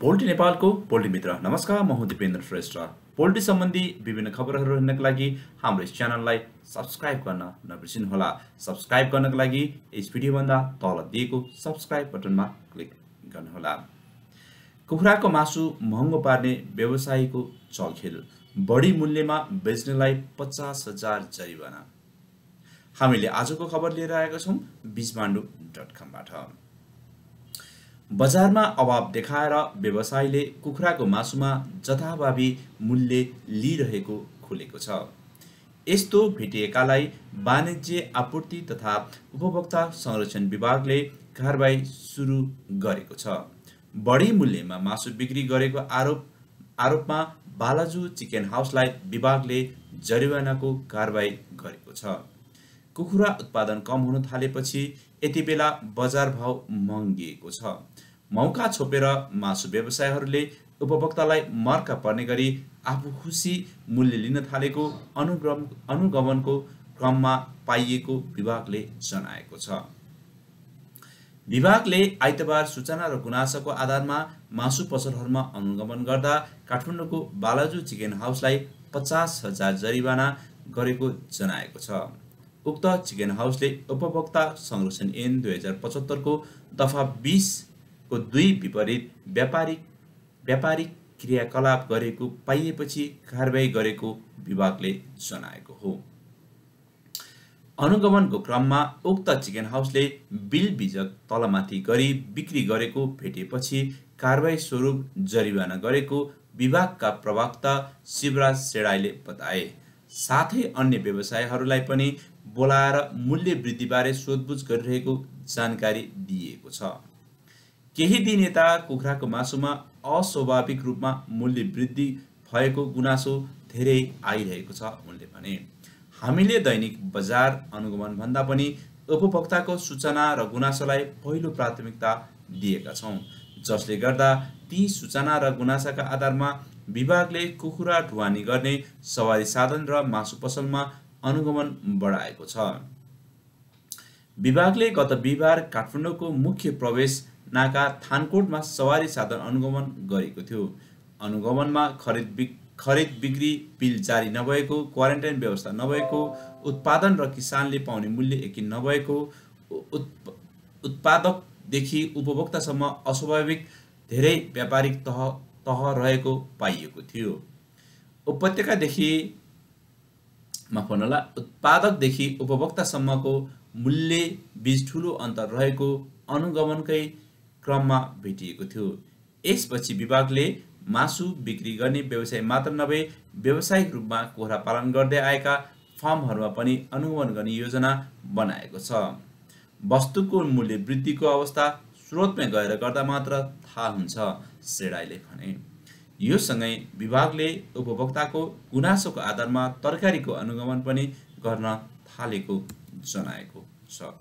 poultry नेपालको poultry मित्र नमस्कार म हुँ दिपेन्द्र श्रेष्ठ पोल्ट्री सम्बन्धी विभिन्न खबरहरू हेर्नको लागि हाम्रो यस च्यानललाई सब्सक्राइब गर्न नबिर्सिनुहोला सब्सक्राइब गर्नको लागि यस भिडियोभन्दा तल दिएको सब्सक्राइब बटनमा क्लिक गर्नुहोला कुखुराको मासु महँगो पार्ने व्यवसायीको चलखेल बढी मूल्यमा बेच्नेलाई पचास हजार जरिवाना हामीले आजको खबर लिएर आएका छौँ बिजमाण्डु डट कमबाट बजारमा अभाव देखाएर व्यवसायले कुखुराको मासुमा जथाभावी मूल्य लिइरहेको खुलेको छ यस्तो भेटिएकालाई वाणिज्य आपूर्ति तथा उपभोक्ता संरक्षण विभागले कारवाही सुरु गरेको छ बढी मूल्यमा मासु बिक्री गरेको आरोप आरोपमा बालाजु चिकन हाउसलाई विभागले जरिवानाको कारवाही गरेको छ कुखुरा उत्पादन कम हुन थालेपछि यति बेला बजार भाव महँगिएको छ मौका छोपेर मासु व्यवसायहरूले उपभोक्तालाई मर्का पर्ने गरी आफू खुसी मूल्य लिन थालेको अनुगम अनुगमनको क्रममा पाइएको विभागले जनाएको छ विभागले आइतबार सूचना र गुनासोको आधारमा मासु पसलहरूमा अनुगमन गर्दा काठमाडौँको बालाजु चिकन हाउसलाई पचास हजार जरिवाना गरेको जनाएको छ उक्त चिकन हाउसले उपभोक्ता संरक्षण ऐन दुई हजार पचहत्तरको दफा बिसको दुई विपरीत व्यापारिक व्यापारिक क्रियाकलाप गरेको पाइएपछि कारवाही गरेको विभागले जनाएको हो अनुगमनको क्रममा उक्त चिकन हाउसले बिल बिजक तलमाथि गरी बिक्री गरेको भेटेपछि कारवाही स्वरूप जरिवाना गरेको विभागका प्रवक्ता शिवराज सेडाईले बताए साथै अन्य व्यवसायहरूलाई पनि बोलाएर मूल्य वृद्धिबारे सोधपुछ गरिरहेको जानकारी दिएको छ केही दिन यता कुखुराको मासुमा अस्वाभाविक रूपमा मूल्य वृद्धि भएको गुनासो धेरै आइरहेको छ उनले भने हामीले दैनिक बजार अनुगमनभन्दा पनि उपभोक्ताको सूचना र गुनासोलाई पहिलो प्राथमिकता दिएका छौँ जसले गर्दा ती सूचना र गुनासाका आधारमा विभागले कुखुरा ढुवानी गर्ने सवारी साधन र मासु पसलमा अनुगमन बढाएको छ विभागले गत बिहिबार काठमाडौँको मुख्य प्रवेश नाका थानकोटमा सवारी साधन अनुगमन गरेको थियो अनुगमनमा खरिद बिक खरिद बिक्री बिल जारी नभएको क्वारेन्टाइन व्यवस्था नभएको उत्पादन र किसानले पाउने मूल्य एकिन नभएको उत् उत्पादकदेखि उपभोक्तासम्म अस्वाभाविक धेरै व्यापारिक तह तह रहेको पाइएको थियो उपत्यकादेखि माफ देखि उत्पादकदेखि उपभोक्तासम्मको मूल्य बीच ठुलो अन्तर रहेको अनुगमनकै क्रममा भेटिएको थियो यसपछि विभागले मासु बिक्री गर्ने व्यवसाय मात्र नभए व्यावसायिक रूपमा कुखुरा पालन गर्दै आएका फार्महरूमा पनि अनुगमन गर्ने योजना बनाएको छ वस्तुको मूल्य वृद्धिको अवस्था स्रोतमै गएर गर्दा मात्र थाहा हुन्छ श्रेडाईले भने यो विभागले उपभोक्ताको गुनासोको आधारमा तरकारीको अनुगमन पनि गर्न थालेको जनाएको छ